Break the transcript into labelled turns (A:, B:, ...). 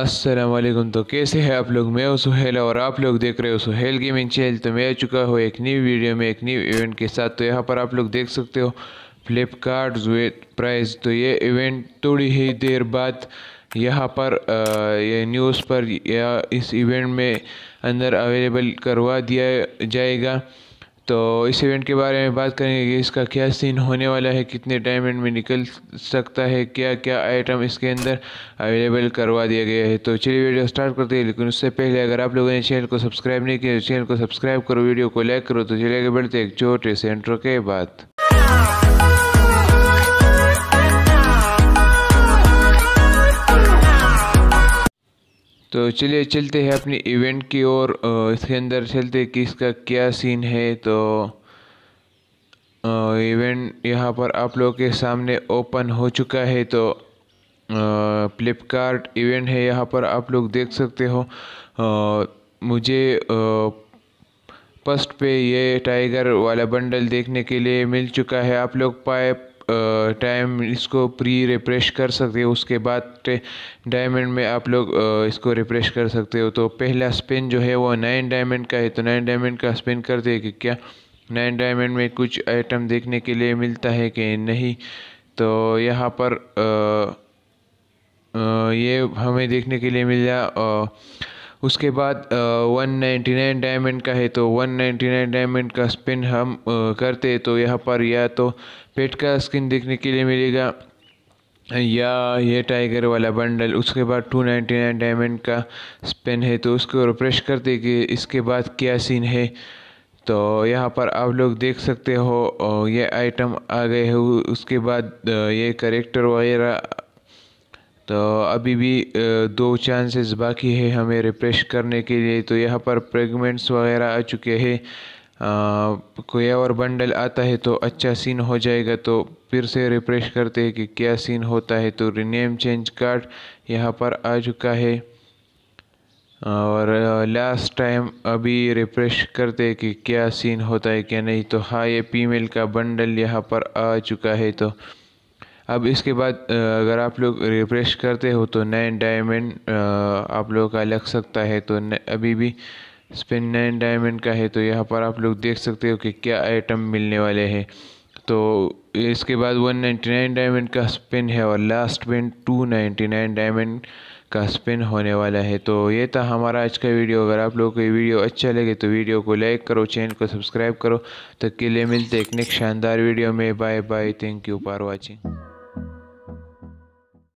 A: असलम तो कैसे है आप लोग मैं सुहेल और आप लोग देख रहे हो सुहेल गेमिंग चैनल तो मैं आ चुका हूँ एक न्यू वीडियो में एक न्यू इवेंट के साथ तो यहाँ पर आप लोग देख सकते हो फ्लिपकार्ट प्राइस तो ये इवेंट थोड़ी ही देर बाद यहाँ पर ये न्यूज़ पर या इस इवेंट में अंदर अवेलेबल करवा दिया जाएगा तो इस इवेंट के बारे में बात करेंगे कि इसका क्या सीन होने वाला है कितने डायमंड में निकल सकता है क्या क्या आइटम इसके अंदर अवेलेबल करवा दिया गया है तो चलिए वीडियो स्टार्ट करते हैं लेकिन उससे पहले अगर आप लोगों ने चैनल को सब्सक्राइब नहीं किया तो चैनल को सब्सक्राइब करो वीडियो को लाइक करो तो चलिए आगे बढ़ते एक छोटे से इंट्रो के बाद तो चलिए चलते हैं अपने इवेंट की ओर इसके अंदर चलते कि इसका क्या सीन है तो इवेंट यहाँ पर आप लोगों के सामने ओपन हो चुका है तो फ्लिपकार्ट इवेंट है यहाँ पर आप लोग देख सकते हो आ, मुझे फर्स्ट पे ये टाइगर वाला बंडल देखने के लिए मिल चुका है आप लोग पाए टाइम इसको प्री रिफ्रेश कर सकते हो उसके बाद डायमंड में आप लोग इसको रिफ्रेश कर सकते हो तो पहला स्पिन जो है वो नाइन डायमंड का है तो नाइन डायमंड का स्पिन कर कि क्या नाइन डायमंड में कुछ आइटम देखने के लिए मिलता है कि नहीं तो यहाँ पर आ, आ, ये हमें देखने के लिए मिल गया उसके बाद वन नाइन्टी नाइन डायमंड का है तो वन नाइन्टी नाइन डायमंड का स्पिन हम करते हैं तो यहाँ पर या तो पेट का स्किन देखने के लिए मिलेगा या ये टाइगर वाला बंडल उसके बाद टू नाइन्टी नाइन डायमंड का स्पिन है तो उसके ऊपर प्रेस कर देंगे इसके बाद क्या सीन है तो यहाँ पर आप लोग देख सकते हो ये आइटम आ गए हैं उसके बाद ये करेक्टर वगैरह तो अभी भी दो चांसेस बाकी है हमें रिप्रेश करने के लिए तो यहाँ पर प्रेगमेंट्स वगैरह आ चुके हैं कोई और बंडल आता है तो अच्छा सीन हो जाएगा तो फिर से रिफ्रेश करते हैं कि क्या सीन होता है तो रिनेम चेंज कार्ड यहाँ पर आ चुका है और लास्ट टाइम अभी रिफ्रेश करते हैं कि क्या सीन होता है क्या नहीं तो हाँ ये फीमेल का बंडल यहाँ पर आ चुका है तो अब इसके बाद अगर आप लोग रिफ्रेश करते हो तो नए डायमंड आप लोगों का लग सकता है तो अभी भी स्पिन नाइन डायमंड का है तो यहाँ पर आप लोग देख सकते हो कि क्या आइटम मिलने वाले हैं तो इसके बाद 199 डायमंड का स्पिन है और लास्ट पिन 299 डायमंड का स्पिन होने वाला है तो ये था हमारा आज का वीडियो अगर आप लोगों को ये वीडियो अच्छा लगे तो वीडियो को लाइक करो चैनल को सब्सक्राइब करो तब के लिए मिलते एक नेक्स्ट शानदार वीडियो में bye bye thank you for watching